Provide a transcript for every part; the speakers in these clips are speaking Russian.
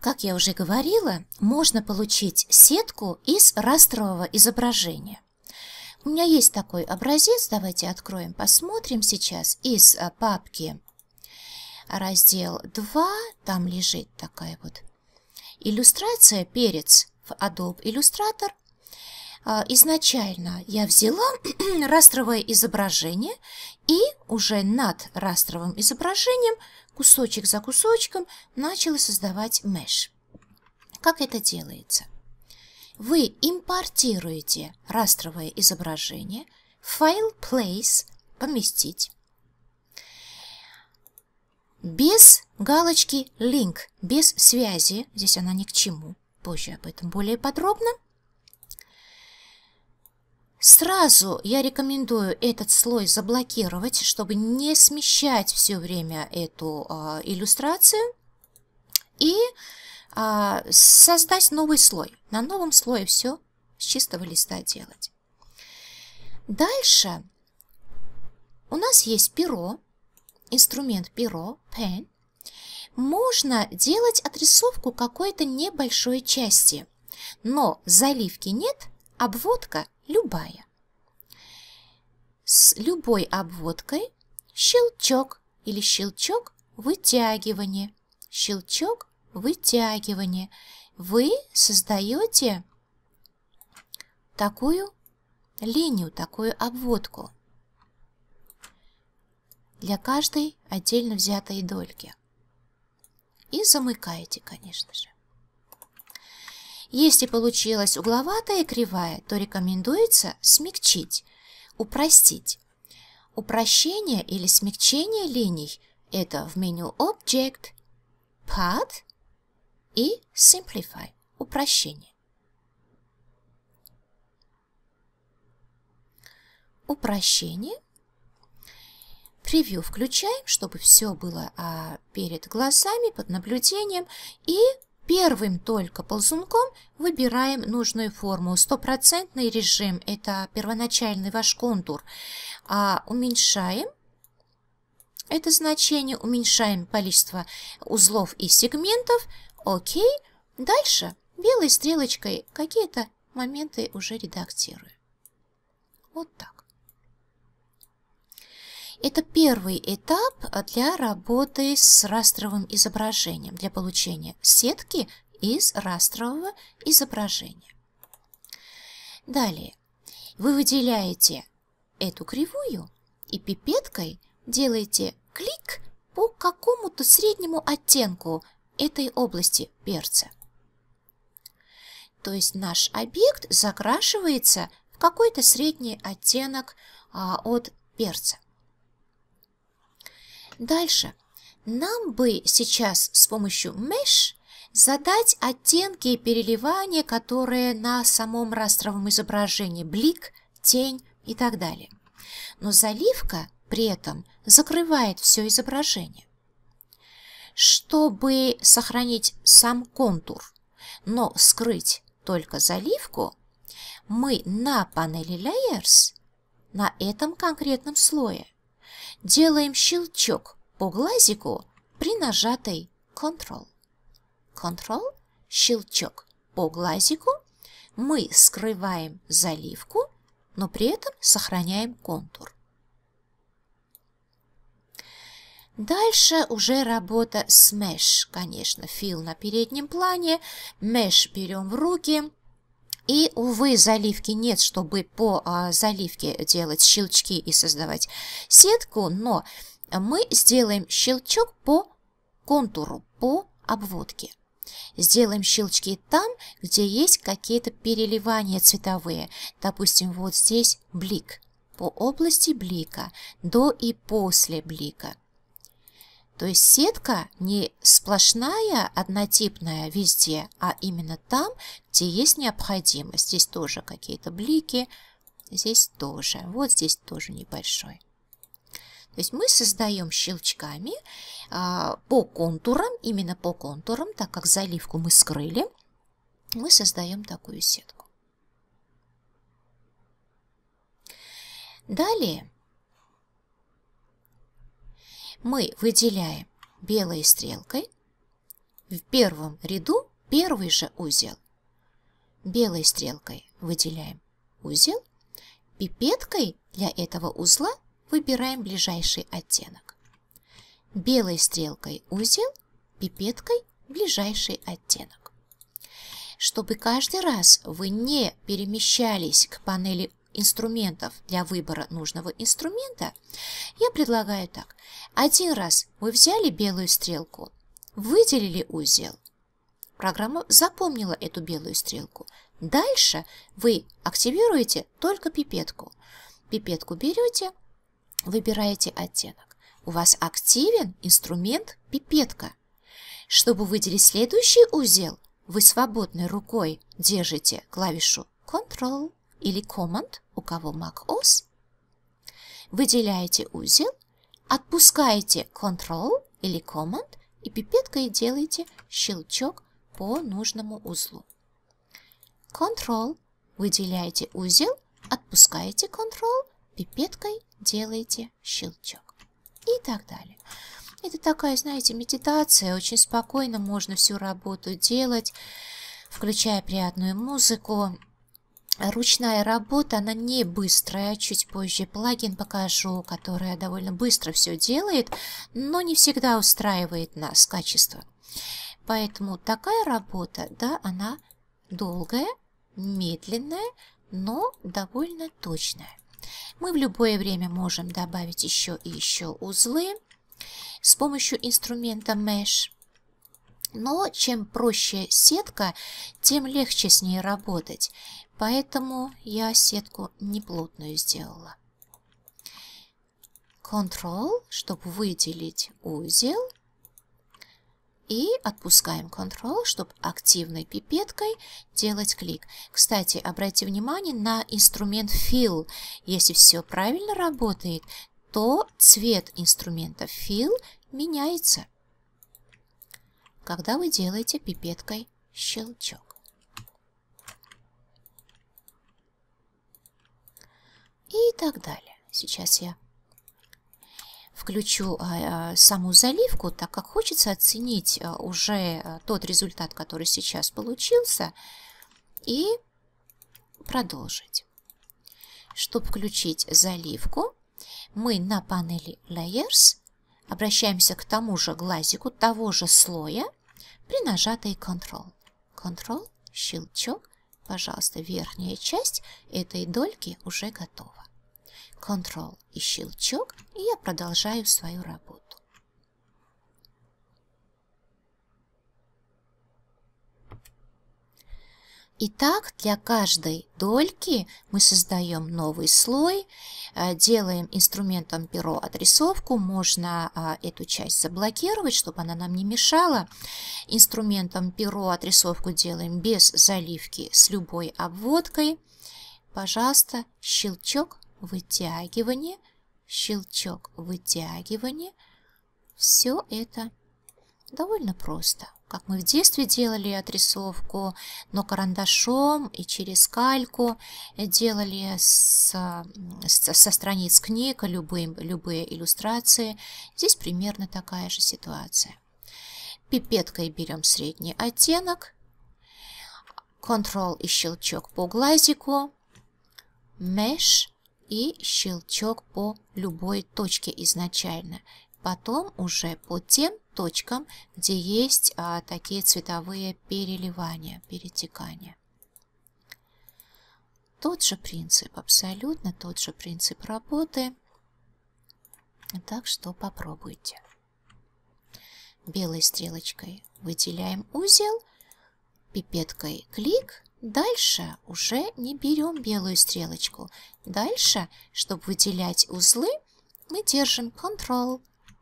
Как я уже говорила, можно получить сетку из растрового изображения. У меня есть такой образец, давайте откроем, посмотрим сейчас из а, папки раздел 2, там лежит такая вот иллюстрация «Перец» в Adobe Illustrator. А, изначально я взяла растровое изображение и уже над растровым изображением – кусочек за кусочком начала создавать меш. Как это делается? Вы импортируете растровое изображение файл place «Поместить» без галочки link, без связи, здесь она ни к чему, позже об этом более подробно – Сразу я рекомендую этот слой заблокировать, чтобы не смещать все время эту э, иллюстрацию и э, создать новый слой. На новом слое все с чистого листа делать. Дальше у нас есть перо, инструмент перо, pen. Можно делать отрисовку какой-то небольшой части, но заливки нет, обводка – любая. С любой обводкой щелчок или щелчок вытягивание, щелчок вытягивание. Вы создаете такую линию, такую обводку для каждой отдельно взятой дольки. И замыкаете, конечно же. Если получилась угловатая и кривая, то рекомендуется смягчить, упростить. Упрощение или смягчение линий – это в меню Object, Path и Simplify – упрощение. Упрощение. Превью включаем, чтобы все было а, перед глазами, под наблюдением и Первым только ползунком выбираем нужную форму. Стопроцентный режим – это первоначальный ваш контур. А уменьшаем это значение, уменьшаем количество узлов и сегментов. Окей. Дальше белой стрелочкой какие-то моменты уже редактирую. Вот так. Это первый этап для работы с растровым изображением, для получения сетки из растрового изображения. Далее вы выделяете эту кривую и пипеткой делаете клик по какому-то среднему оттенку этой области перца. То есть наш объект закрашивается в какой-то средний оттенок а, от перца. Дальше. Нам бы сейчас с помощью mesh задать оттенки и переливания, которые на самом растровом изображении, блик, тень и так далее. Но заливка при этом закрывает все изображение. Чтобы сохранить сам контур, но скрыть только заливку, мы на панели Layers на этом конкретном слое – делаем щелчок по глазику при нажатой Ctrl. Ctrl, щелчок по глазику, мы скрываем заливку, но при этом сохраняем контур. Дальше уже работа с Mesh, конечно, фил на переднем плане, Mesh берем в руки, и, увы, заливки нет, чтобы по а, заливке делать щелчки и создавать сетку, но мы сделаем щелчок по контуру, по обводке. Сделаем щелчки там, где есть какие-то переливания цветовые. Допустим, вот здесь блик. По области блика, до и после блика. То есть сетка не сплошная, однотипная везде, а именно там, где есть необходимость. Здесь тоже какие-то блики, здесь тоже, вот здесь тоже небольшой. То есть мы создаем щелчками а, по контурам, именно по контурам, так как заливку мы скрыли, мы создаем такую сетку. Далее мы выделяем белой стрелкой в первом ряду первый же узел. Белой стрелкой выделяем узел, пипеткой для этого узла выбираем ближайший оттенок. Белой стрелкой узел, пипеткой ближайший оттенок. Чтобы каждый раз вы не перемещались к панели инструментов для выбора нужного инструмента, я предлагаю так. Один раз вы взяли белую стрелку, выделили узел. Программа запомнила эту белую стрелку. Дальше вы активируете только пипетку. Пипетку берете, выбираете оттенок. У вас активен инструмент пипетка. Чтобы выделить следующий узел, вы свободной рукой держите клавишу Ctrl или Command у кого Mac OS выделяете узел, отпускаете Control или Command и пипеткой делаете щелчок по нужному узлу. Control выделяете узел, отпускаете Control пипеткой делаете щелчок и так далее. Это такая, знаете, медитация, очень спокойно можно всю работу делать, включая приятную музыку, ручная работа, она не быстрая, чуть позже плагин покажу, которая довольно быстро все делает, но не всегда устраивает нас качество. Поэтому такая работа, да, она долгая, медленная, но довольно точная. Мы в любое время можем добавить еще и еще узлы с помощью инструмента Mesh. Но чем проще сетка, тем легче с ней работать. Поэтому я сетку неплотную сделала. Control, чтобы выделить узел. И отпускаем Control, чтобы активной пипеткой делать клик. Кстати, обратите внимание на инструмент Fill. Если все правильно работает, то цвет инструмента Fill меняется, когда вы делаете пипеткой щелчок. и так далее. Сейчас я включу а, а, саму заливку, так как хочется оценить а, уже тот результат, который сейчас получился, и продолжить. Чтобы включить заливку, мы на панели Layers обращаемся к тому же глазику того же слоя при нажатой Ctrl. Ctrl, щелчок, пожалуйста, верхняя часть этой дольки уже готова. Ctrl и щелчок, и я продолжаю свою работу. Итак, для каждой дольки мы создаем новый слой, э, делаем инструментом перо отрисовку, можно а, эту часть заблокировать, чтобы она нам не мешала. Инструментом перо отрисовку делаем без заливки с любой обводкой. Пожалуйста, щелчок, вытягивания, щелчок, вытягивания, Все это Довольно просто, как мы в детстве делали отрисовку, но карандашом и через кальку делали с, с, со страниц книг любые, любые иллюстрации. Здесь примерно такая же ситуация. Пипеткой берем средний оттенок, Ctrl и щелчок по глазику, Mesh и щелчок по любой точке изначально потом уже по тем точкам, где есть а, такие цветовые переливания, перетекания. Тот же принцип, абсолютно тот же принцип работы. Так что попробуйте. Белой стрелочкой выделяем узел, пипеткой клик. Дальше уже не берем белую стрелочку. Дальше, чтобы выделять узлы, мы держим Ctrl,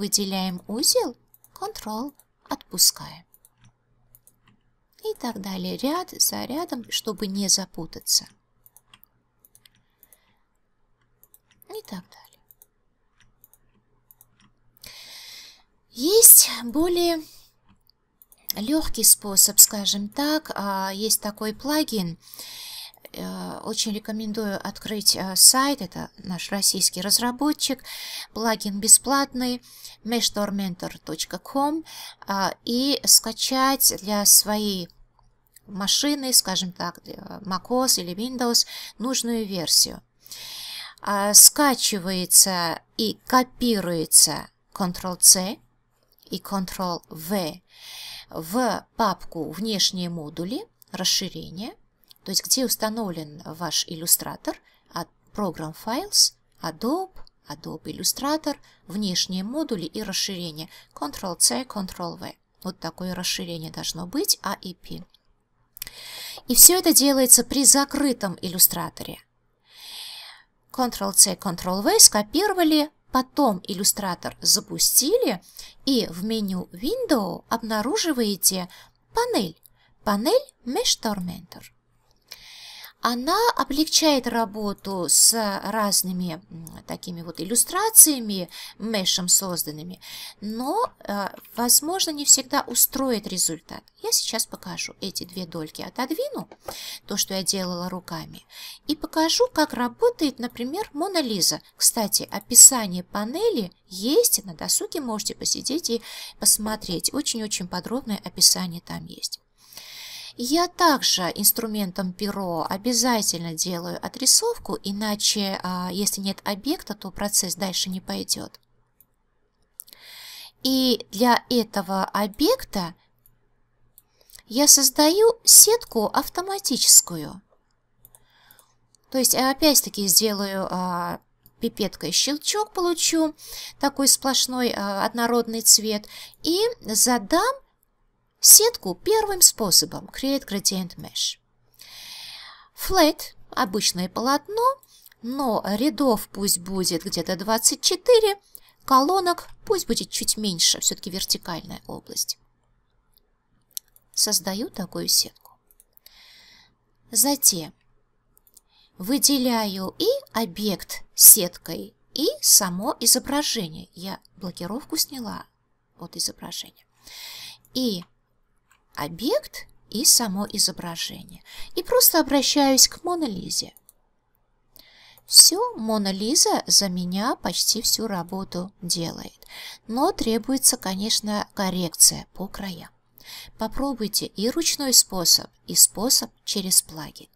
Выделяем узел, Ctrl, отпускаем. И так далее, ряд за рядом, чтобы не запутаться. И так далее. Есть более легкий способ, скажем так. А, есть такой плагин Э, очень рекомендую открыть э, сайт, это наш российский разработчик, плагин бесплатный, meshtormentor.com э, и скачать для своей машины, скажем так, macOS или Windows, нужную версию. Скачивается и копируется Ctrl-C и Ctrl-V в папку «Внешние модули», «Расширение», то есть где установлен ваш иллюстратор, от Program Files, Adobe, Adobe Illustrator, внешние модули и расширения Ctrl-C, Ctrl-V. Вот такое расширение должно быть AEP. А и все это делается при закрытом иллюстраторе. Ctrl-C, Ctrl-V скопировали, потом иллюстратор запустили и в меню Window обнаруживаете панель, панель Mesh Tormentor она облегчает работу с разными такими вот иллюстрациями, мешем созданными, но, э, возможно, не всегда устроит результат. Я сейчас покажу эти две дольки, отодвину то, что я делала руками, и покажу, как работает, например, Мона Лиза. Кстати, описание панели есть, на досуге можете посидеть и посмотреть. Очень-очень подробное описание там есть. Я также инструментом перо обязательно делаю отрисовку, иначе, а, если нет объекта, то процесс дальше не пойдет. И для этого объекта я создаю сетку автоматическую. То есть а, опять-таки сделаю а, пипеткой щелчок, получу такой сплошной однородный цвет и задам сетку первым способом Create Gradient Mesh. Flat – обычное полотно, но рядов пусть будет где-то 24, колонок пусть будет чуть меньше, все-таки вертикальная область. Создаю такую сетку. Затем выделяю и объект сеткой, и само изображение. Я блокировку сняла от изображения. И объект и само изображение. И просто обращаюсь к монолизе. Все, монолиза за меня почти всю работу делает. Но требуется, конечно, коррекция по краям. Попробуйте и ручной способ, и способ через плагин.